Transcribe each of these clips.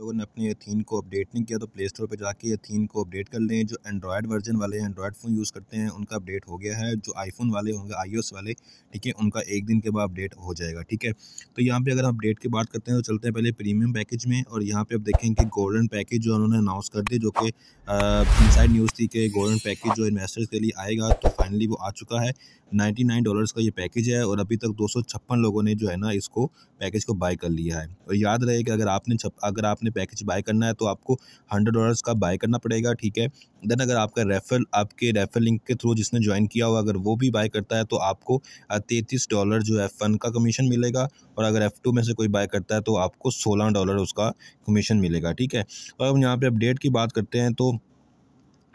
लोगों ने अपने थीन को अपडेट नहीं किया तो प्ले स्टोर पर जाके यथीन थीन को अपडेट कर लें जो एंड्रॉयड वर्जन वाले एंड्रॉयड फ़ोन यूज़ करते हैं उनका अपडेट हो गया है जो आईफोन वाले होंगे आई वाले ठीक है उनका एक दिन के बाद अपडेट हो जाएगा ठीक है तो यहाँ पे अगर हम अपडेट की बात करते हैं तो चलते हैं पहले प्रीमियम पैकेज में और यहाँ पर आप देखेंगे गोल्डन पैकेज जो उन्होंने अनाउंस कर दिया जो कि साइड न्यूज़ थी कि गोल्डन पैकेज जो इन्वेस्टर्स के लिए आएगा तो फाइनली वो आ चुका है नाइन्टी नाइन डॉलर्स का ये पैकेज है और अभी तक दो सौ छप्पन लोगों ने जो है ना इसको पैकेज को बाय कर लिया है और याद रहे कि अगर आपने अगर आप आपने पैकेज बाय करना है तो आपको हंड्रेड डॉलर्स का बाय करना पड़ेगा ठीक है देन अगर आपका रेफर आपके रेफर लिंक के थ्रू जिसने ज्वाइन किया हुआ अगर वो भी बाय करता है तो आपको तैंतीस डॉलर जो एफ़ वन का कमीशन मिलेगा और अगर एफ़ टू में से कोई बाय करता है तो आपको सोलह डॉलर उसका कमीशन मिलेगा ठीक है और अब यहाँ पर अपडेट की बात करते हैं तो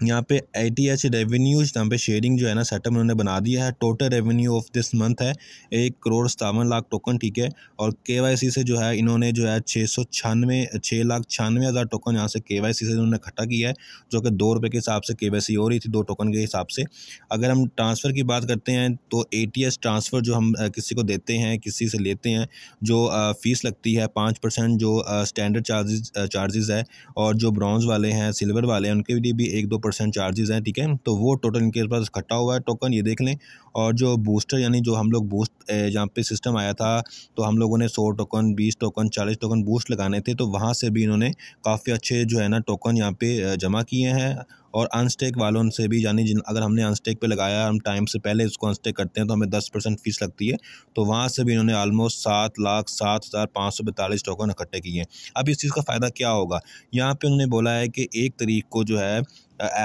यहाँ पे आई टी एच रेवेन्यूज यहाँ पे शेयरिंग जो है ना सेटअप उन्होंने बना दिया है total revenue of this month है एक करोड़ सतावन लाख टोकन ठीक है और के वाई सी से जो है इन्होंने जो है छः सौ छियानवे छः लाख छियानवे हज़ार टोकन यहाँ से के वाई सी से इन्होंने इकट्ठा किया है जो कि दो रुपये के हिसाब से के वाई सी हो रही थी दो टोकन के हिसाब से अगर हम ट्रांसफ़र की बात करते हैं तो ए टी ट्रांसफ़र जो हम किसी को देते हैं किसी से लेते हैं जो फ़ीस लगती है पाँच परसेंट जो स्टैंडर्ड चार्जेज चार्जेज़ है और जो ब्रॉन्ज़ वाले हैं सिल्वर वाले हैं उनके लिए भी एक दो परसेंट चार्जेज़ हैं ठीक है तो वो टोटल इनके पास इकट्ठा हुआ है टोकन ये देख लें और जो बूस्टर यानी जो हम लोग बूस्ट जहाँ पे सिस्टम आया था तो हम लोगों ने सौ टोकन बीस टोकन चालीस टोकन बूस्ट लगाने थे तो वहाँ से भी इन्होंने काफ़ी अच्छे जो है ना टोकन यहाँ पर जमा किए हैं और अनस्टेक वालों से भी यानी जिन अगर हमने अनस्टेक पे लगाया हम टाइम से पहले इसको अनस्टेक करते हैं तो हमें दस परसेंट फीस लगती है तो वहाँ से भी इन्होंने आलमोस्ट सात लाख सात हज़ार पाँच सौ बैतालीस टोकन इकट्ठे किए हैं अब इस चीज़ का फ़ायदा क्या होगा यहाँ पर उन्होंने बोला है कि एक तरीक को जो है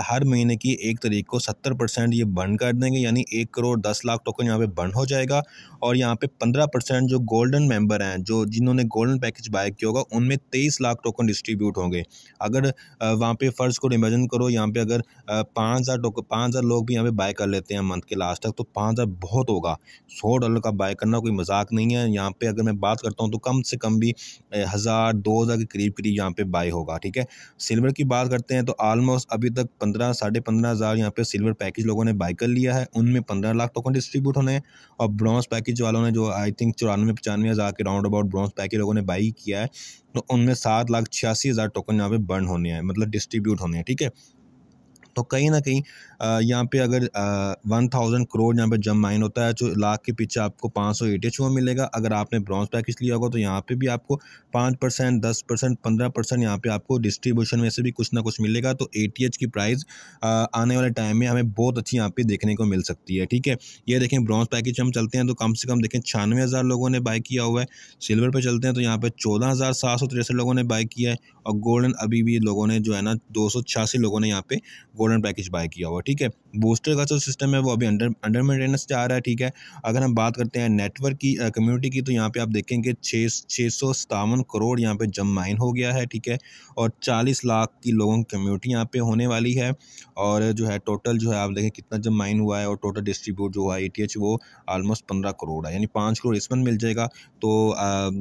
हर महीने की एक तरीक़ को सत्तर परसेंट ये बंद कर देंगे यानी एक करोड़ दस लाख टोकन यहाँ पे बंद हो जाएगा और यहाँ पे पंद्रह परसेंट जो गोल्डन मेंबर हैं जो जिन्होंने गोल्डन पैकेज बाय किया होगा उनमें तेईस लाख टोकन डिस्ट्रीब्यूट होंगे अगर वहाँ पे फ़र्ज़ को रिमेजन करो यहाँ पे अगर पाँच हज़ार पाँच हज़ार लोग भी यहाँ पे बाय कर लेते हैं मंथ के लास्ट तक तो पाँच हज़ार बहुत होगा सौ डॉलर का बाय करना कोई मजाक नहीं है यहाँ पे अगर मैं बात करता हूँ तो कम से कम भी हज़ार दो हज़ार के करीब करीब यहाँ पे बाय होगा ठीक है सिल्वर की बात करते हैं तो आलमोस्ट अभी तक पंद्रह साढ़े पंद्रह हज़ार यहाँ पे सिल्वर पैकेज लोगों ने बाय कर लिया है उनमें पंद्रह लाख टोकन डिस्ट्रीब्यूट होने हैं और ब्रॉन्ज पैकेज वालों ने जो आई थिंक चौरानवे पचानवे हज़ार के राउंड अबाउट ब्रॉन्ज पैकेज लोगों ने बाई किया है तो उनमें सात लाख छियासी हज़ार टोकन यहाँ पे बर्न होने हैं मतलब डिस्ट्रीब्यूट होने हैं ठीक है तो कहीं ना कहीं यहाँ पे अगर वन थाउजेंड करोड़ यहाँ पे जम माइन होता है जो लाख के पीछे आपको पाँच सौ एटी हुआ मिलेगा अगर आपने ब्रॉन्ज पैकेज लिया होगा तो यहाँ पे भी आपको पाँच परसेंट दस परसेंट पंद्रह परसेंट यहाँ पे आपको डिस्ट्रीब्यूशन में से भी कुछ ना कुछ मिलेगा तो ए की प्राइस आने वाले टाइम में हमें बहुत अच्छी यहाँ पे देखने को मिल सकती है ठीक है ये देखें ब्रॉन्ज पैकेज हम चलते हैं तो कम से कम देखें छियानवे हज़ार लोगों ने बाय किया हुआ है सिल्वर पर चलते हैं तो यहाँ पर चौदह हज़ार सात सौ तिरसठ लोगों ने बाय किया है और गोल्डन अभी भी लोगों ने जो है ना दो सौ छियासी लोगों ने यहाँ पे इंपॉर्टेंट पैकेज बाय किया हुआ ठीक है बूस्टर का जो सिस्टम है वो अभी अंडर अंडर मेंटेनेंस से आ रहा है ठीक है अगर हम बात करते हैं नेटवर्क की कम्युनिटी की तो यहाँ पे आप देखेंगे छः छः करोड़ यहाँ पे जम माइन हो गया है ठीक है और चालीस लाख की लोगों की कम्युनिटी यहाँ पे होने वाली है और जो है टोटल जो है आप देखें कितना जम माइन हुआ है और टोटल डिस्ट्रीब्यूट जो हुआ है e वो ऑलमोस्ट पंद्रह करोड़ है यानी पाँच करोड़ इसमें मिल जाएगा तो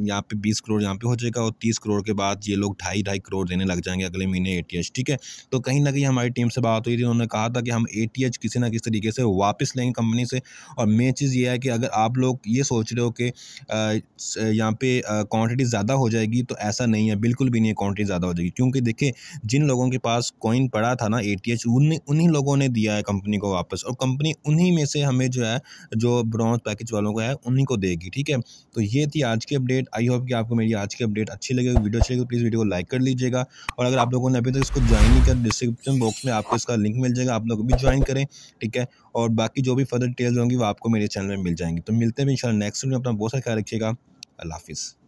यहाँ पे बीस करोड़ यहाँ पे हो जाएगा और तीस करोड़ के बाद ये लोग ढाई ढाई करोड़ देने लग जाएंगे अगले महीने ए e ठीक है तो कहीं ना कहीं हमारी टीम से बात था तो उन्होंने कहा था कि हम ए किसी ना किसी तरीके से वापस लेंगे कंपनी से और मेन चीज़ ये है कि अगर आप लोग ये सोच रहे हो कि यहाँ पे क्वांटिटी ज़्यादा हो जाएगी तो ऐसा नहीं है बिल्कुल भी नहीं है क्वान्टिटी ज़्यादा हो जाएगी क्योंकि देखिए जिन लोगों के पास कॉइन पड़ा था ना ए टी उन्हीं लोगों ने दिया है कंपनी को वापस और कंपनी उन्हीं में से हमें जो है जो ब्रॉन्ज पैकेज वालों को है उन्हीं को देगी ठीक है तो ये थी आज की अपडेट आई होप कि आपको मेरी आज की अपडेट अच्छी लगेगी वीडियो अच्छी लगेगी प्लीज़ वीडियो को लाइक कर लीजिएगा और अगर आप लोगों ने अभी तक इसको ज्वाइन नहीं कर डिस्क्रिप्शन बॉक्स में आपको उसका लिंक मिल जाएगा आप लोग भी ज्वाइन करें ठीक है और बाकी जो भी फर्दर डिटेल्स होंगी वो आपको मेरे चैनल में मिल जाएंगी तो मिलते हैं इन नेक्स्ट में अपना बहुत सारा ख्याल रखिएगा अल्लाह हाफिज़